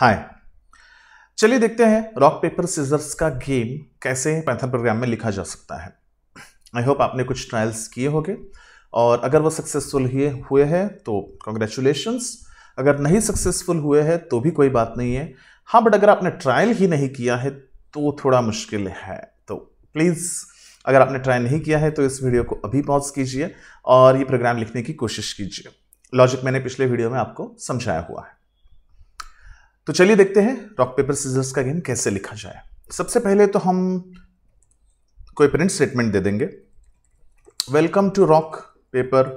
हाय चलिए देखते हैं रॉक पेपर सीजर्स का गेम कैसे पैथन प्रोग्राम में लिखा जा सकता है आई होप आपने कुछ ट्रायल्स किए होंगे और अगर वो सक्सेसफुल हुए हैं तो कॉन्ग्रेचुलेशंस अगर नहीं सक्सेसफुल हुए हैं तो भी कोई बात नहीं है हाँ बट अगर आपने ट्रायल ही नहीं किया है तो थोड़ा मुश्किल है तो प्लीज़ अगर आपने ट्राई नहीं किया है तो इस वीडियो को अभी पॉज कीजिए और ये प्रोग्राम लिखने की कोशिश कीजिए लॉजिक मैंने पिछले वीडियो में आपको समझाया हुआ है तो चलिए देखते हैं रॉक पेपर सीजर्स का गेम कैसे लिखा जाए सबसे पहले तो हम कोई प्रिंट स्टेटमेंट दे देंगे welcome to rock paper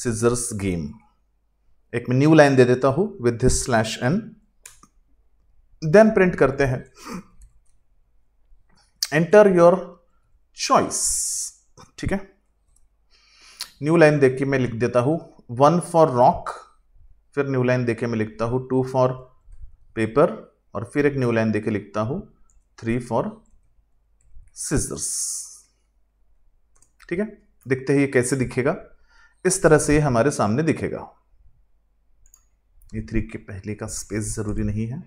scissors game एक मैं न्यू लाइन दे देता हूं with this slash n then print करते हैं एंटर योर चॉइस ठीक है न्यू लाइन देख के मैं लिख देता हूं वन फॉर रॉक फिर न्यू लाइन देखे मैं लिखता हूं टू फॉर पेपर और फिर एक न्यू लाइन देके लिखता हूं थ्री फॉर सीजर्स ठीक है देखते हैं ये कैसे दिखेगा इस तरह से ये हमारे सामने दिखेगा ये थ्री के पहले का स्पेस जरूरी नहीं है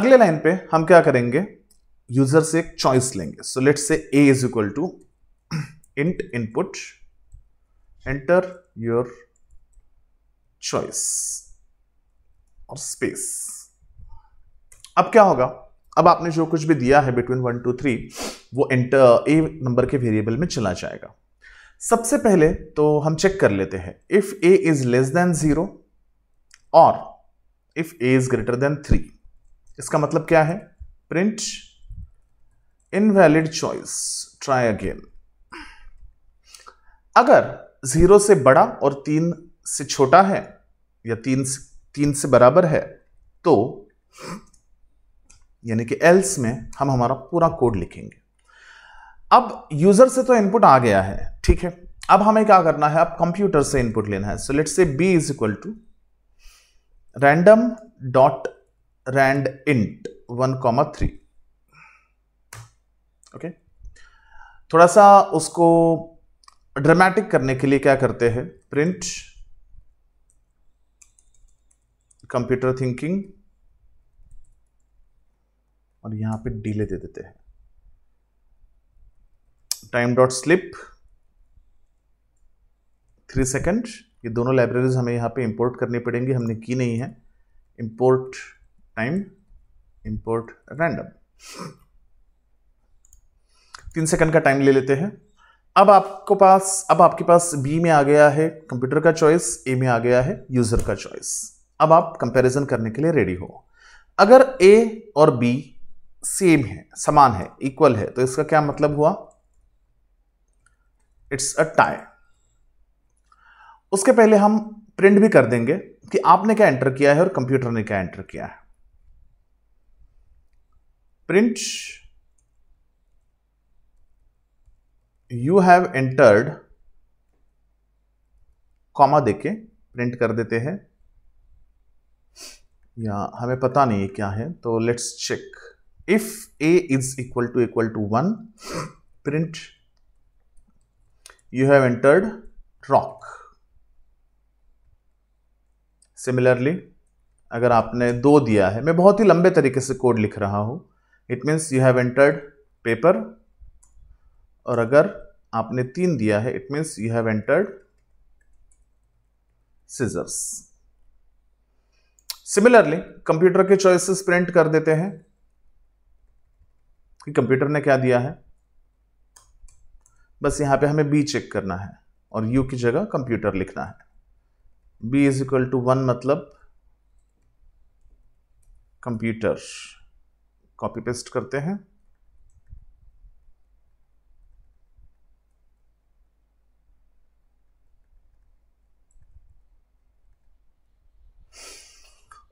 अगले लाइन पे हम क्या करेंगे यूजर से एक चॉइस लेंगे so let say a is equal to int input enter your choice और स्पेस अब क्या होगा अब आपने जो कुछ भी दिया है बिटवीन वन टू थ्री वो एंटर ए नंबर के वेरिएबल में चला जाएगा सबसे पहले तो हम चेक कर लेते हैं if a is less than zero और if a is greater than three इसका मतलब क्या है print invalid choice try again अगर जीरो से बड़ा और तीन से छोटा है या तीन से तीन से बराबर है तो यानी कि एल्स में हम हमारा पूरा कोड लिखेंगे अब यूजर से तो इनपुट आ गया है ठीक है अब हमें क्या करना है अब कंप्यूटर से इनपुट लेना है so let say b is equal to random dot rand int one comma three okay थोड़ा सा उसको ड्रामेटिक करने के लिए क्या करते हैं प्रिंट कंप्यूटर थिंकिंग और यहां पे डिले दे देते हैं time dot sleep three second ये दोनों लाइब्रेरीज हमें यहां पे इंपोर्ट करनी पड़ेंगी हमने की नहीं है इंपोर्ट टाइम इंपोर्ट रैंडम तीन सेकंड का टाइम ले लेते हैं अब आपको पास अब आपके पास बी में आ गया है कंप्यूटर का चॉइस ए में आ गया है यूजर का चॉइस अब आप कंपैरिजन करने के लिए रेडी हो अगर ए और बी सेम है समान है इक्वल है तो इसका क्या मतलब हुआ इट्स अ टाई उसके पहले हम प्रिंट भी कर देंगे कि आपने क्या एंटर किया है और कंप्यूटर ने क्या एंटर किया है print you have entered comma देके प्रिंट कर देते हैं या हमें पता नहीं है क्या है तो let's check if a is equal to equal to one print you have entered rock similarly अगर आपने दो दिया है मैं बहुत ही लंबे तरीके से कोड लिख रहा हूं it means you have entered paper और अगर आपने तीन दिया है it means you have entered scissors similarly computer के चॉइसेस प्रिंट कर देते हैं कि कंप्यूटर ने क्या दिया है बस यहां पे हमें बी चेक करना है और यू की जगह कंप्यूटर लिखना है b is equal to one मतलब कंप्यूटर कॉपी पेस्ट करते हैं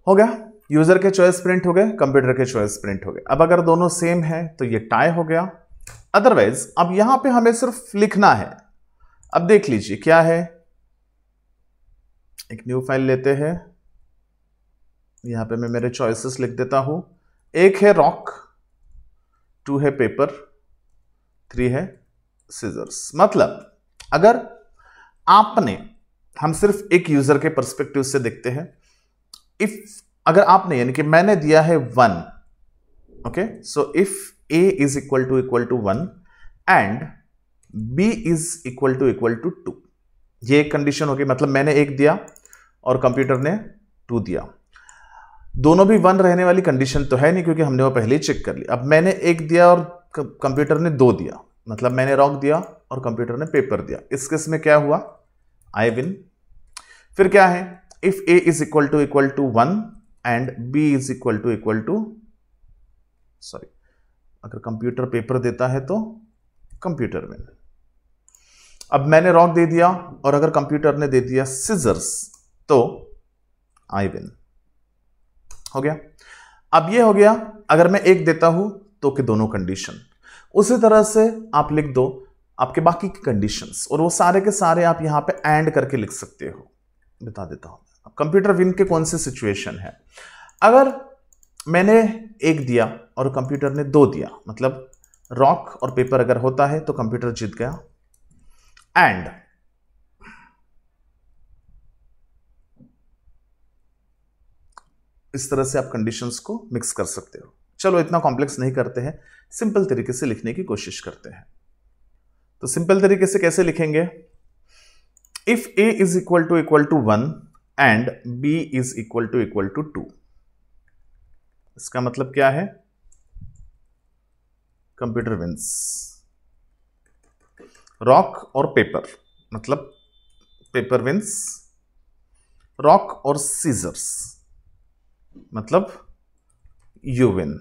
हो गया यूजर के चॉइस प्रिंट हो गए कंप्यूटर के चॉइस प्रिंट हो गए अब अगर दोनों सेम है तो ये टाई हो गया अदरवाइज अब यहां पे हमें सिर्फ लिखना है अब देख लीजिए क्या है एक न्यू फाइल लेते हैं यहां पे मैं मेरे चॉइसेस लिख देता हूं एक है रॉक टू है पेपर थ्री है सीजर्स मतलब अगर आपने हम सिर्फ एक यूजर के परस्पेक्टिव से देखते हैं इफ अगर आपने यानी कि मैंने दिया है one okay so if a is equal to equal to one and b is equal to equal to two ये एक कंडीशन होगी मतलब मैंने एक दिया और कंप्यूटर ने टू दिया दोनों भी वन रहने वाली कंडीशन तो है नहीं क्योंकि हमने वो पहले ही चेक कर ली अब मैंने एक दिया और कंप्यूटर ने दो दिया मतलब मैंने रॉक दिया और कंप्यूटर ने पेपर दिया इस केस में क्या हुआ आई विन फिर क्या है if a is equal to equal to 1 and b is equal to equal to sorry अगर कंप्यूटर पेपर देता है तो कंप्यूटर में अब मैंने रॉक दे दिया और अगर कंप्यूटर ने दे दिया सिजर्स तो आई विन हो गया अब ये हो गया अगर मैं एक देता हूं तो के दोनों कंडीशन उसी तरह से आप लिख दो आपके बाकी की कंडीशंस और वो सारे के सारे आप यहां पे एंड करके लिख सकते हो बता देता हूं कंप्यूटर विन के कौन से सिचुएशन है अगर मैंने एक दिया और कंप्यूटर ने दो दिया मतलब रॉक और पेपर अगर होता है तो कंप्यूटर जीत गया एंड इस तरह से आप कंडीशंस को मिक्स कर सकते हो चलो इतना कॉम्प्लेक्स नहीं करते हैं सिंपल तरीके से लिखने की कोशिश करते हैं तो सिंपल तरीके से कैसे लिखेंगे if a is equal to equal to one and b is equal to equal to two इसका मतलब क्या है कंप्यूटर विंस रॉक और पेपर मतलब पेपर विंस रॉक और सीजर्स मतलब यू विन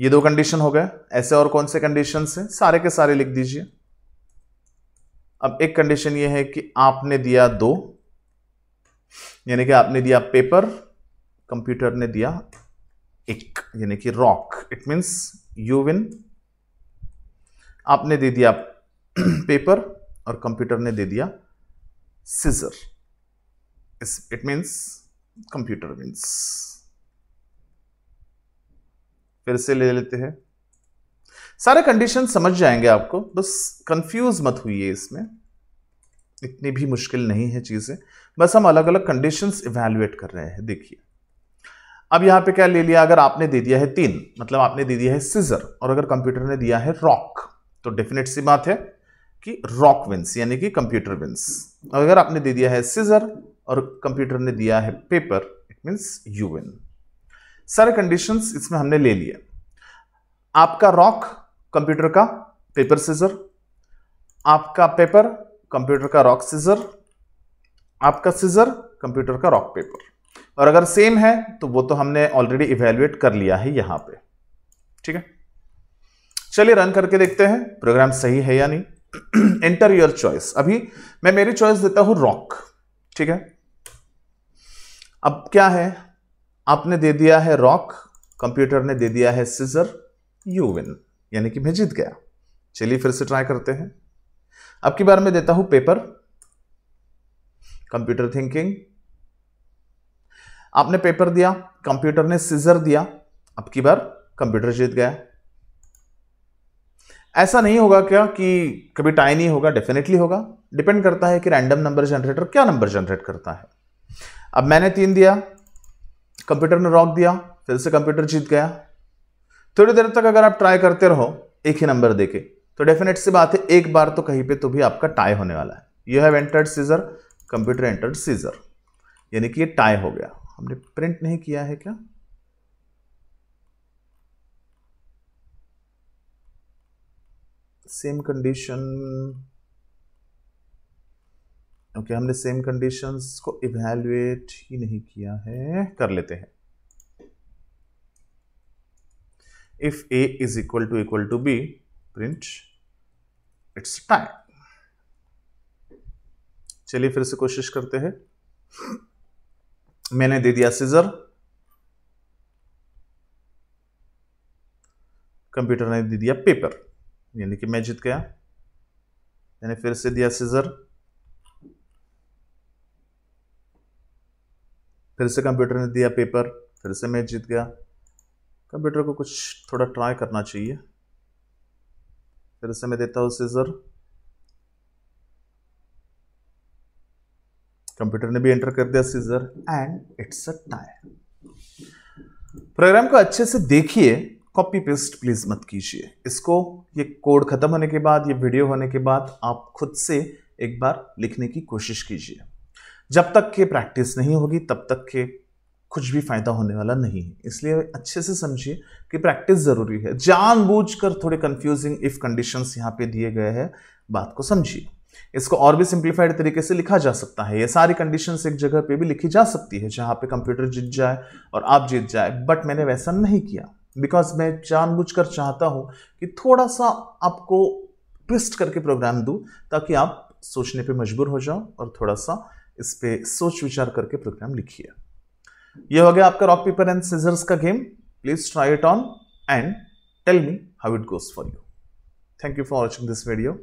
ये दो कंडीशन हो गए ऐसे और कौन से कंडीशन है सारे के सारे लिख दीजिए अब एक कंडीशन ये है कि आपने दिया दो यानी कि आपने दिया पेपर कंप्यूटर ने दिया एक यानी कि rock it means you win आपने दे दिया पेपर और कंप्यूटर ने दे दिया scissor it means computer wins फिर से ले लेते हैं सारे कंडीशन समझ जाएंगे आपको बस कंफ्यूज मत हुई इसमें इतनी भी मुश्किल नहीं है चीज़ें बस हम अलग अलग कंडीशन इवेल्युएट कर रहे हैं देखिए अब यहां पे क्या ले लिया अगर आपने दे दिया है तीन मतलब आपने दे दिया है सीजर और अगर कंप्यूटर ने दिया है रॉक तो डेफिनेट सी बात है कि रॉक विंस यानी कि कंप्यूटर विंस और अगर आपने दे दिया है सीजर और कंप्यूटर ने दिया है paper it means you win सारे कंडीशंस इसमें हमने ले लिया आपका रॉक कंप्यूटर का पेपर सीजर आपका पेपर कंप्यूटर का रॉक सीजर आपका सीजर कंप्यूटर का रॉक पेपर और अगर सेम है तो वो तो हमने ऑलरेडी इवेल्युएट कर लिया है यहां पे ठीक है चलिए रन करके देखते हैं प्रोग्राम सही है या नहीं एंटर योर चॉइस अभी मैं मेरी चॉइस देता हूं रॉक ठीक है अब क्या है आपने दे दिया है रॉक कंप्यूटर ने दे दिया है सीजर यू विन यानी कि मैं जीत गया चलिए फिर से ट्राई करते हैं अब की बार मैं देता हूं पेपर कंप्यूटर थिंकिंग आपने पेपर दिया कंप्यूटर ने सीजर दिया अब की बार कंप्यूटर जीत गया ऐसा नहीं होगा क्या कि कभी टाई नहीं होगा डेफिनेटली होगा डिपेंड करता है कि रैंडम नंबर जनरेटर क्या नंबर जनरेट करता है अब मैंने तीन दिया कंप्यूटर ने रॉक दिया फिर से कंप्यूटर जीत गया थोड़ी देर तक अगर आप ट्राई करते रहो एक ही नंबर देके तो डेफिनेट सी बात है एक बार तो कहीं पे तो भी आपका टाई होने वाला है you have entered scissor computer entered scissor यानी कि ये टाई हो गया हमने प्रिंट नहीं किया है क्या सेम कंडीशन ओके हमने सेम कंडीशंस को इवेल्युएट ही नहीं किया है कर लेते हैं if A is equal to equal to B, print its tie चलिए फिर से कोशिश करते हैं मैंने दे दिया सीजर कंप्यूटर ने दे दिया पेपर यानी कि मैं जीत गया मैंने फिर से दिया सीजर फिर से कंप्यूटर ने दिया पेपर फिर से मैं जीत गया कंप्यूटर को कुछ थोड़ा ट्राई करना चाहिए फिर से मैं देता हूँ सीज़र कंप्यूटर ने भी एंटर कर दिया scissor and it's a time program को अच्छे से देखिए कॉपी पेस्ट प्लीज़ मत कीजिए इसको ये कोड ख़त्म होने के बाद ये वीडियो होने के बाद आप खुद से एक बार लिखने की कोशिश कीजिए जब तक के प्रैक्टिस नहीं होगी तब तक के कुछ भी फ़ायदा होने वाला नहीं है इसलिए अच्छे से समझिए कि प्रैक्टिस ज़रूरी है जानबूझकर थोड़े कंफ्यूजिंग इफ़ कंडीशंस यहाँ पे दिए गए हैं बात को समझिए इसको और भी सिंप्लीफाइड तरीके से लिखा जा सकता है ये सारी कंडीशंस एक जगह पे भी लिखी जा सकती है जहाँ पे कंप्यूटर जीत जाए और आप जीत जाए बट मैंने वैसा नहीं किया बिकॉज मैं जानबूझकर चाहता हूँ कि थोड़ा सा आपको ट्विस्ट करके प्रोग्राम दूँ ताकि आप सोचने पर मजबूर हो जाओ और थोड़ा सा इस पर सोच विचार करके प्रोग्राम लिखिए ये हो गया आपका रॉक पेपर एंड सीजर्स का game please try it on and tell me how it goes for you thank you for watching this video